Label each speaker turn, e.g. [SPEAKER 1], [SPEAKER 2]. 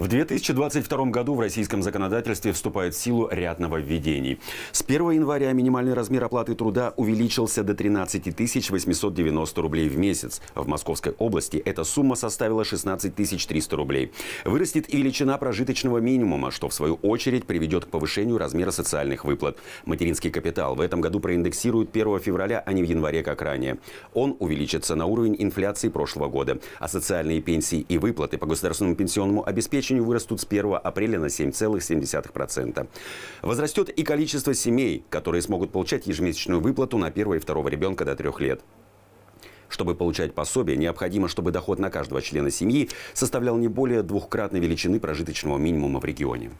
[SPEAKER 1] В 2022 году в российском законодательстве вступает в силу ряд нововведений. С 1 января минимальный размер оплаты труда увеличился до 13 890 рублей в месяц. В Московской области эта сумма составила 16 300 рублей. Вырастет и величина прожиточного минимума, что в свою очередь приведет к повышению размера социальных выплат. Материнский капитал в этом году проиндексируют 1 февраля, а не в январе, как ранее. Он увеличится на уровень инфляции прошлого года, а социальные пенсии и выплаты по государственному пенсионному обеспечению обеспечению вырастут с 1 апреля на 7,7%. Возрастет и количество семей, которые смогут получать ежемесячную выплату на первого и второго ребенка до трех лет. Чтобы получать пособие, необходимо, чтобы доход на каждого члена семьи составлял не более двухкратной величины прожиточного минимума в регионе.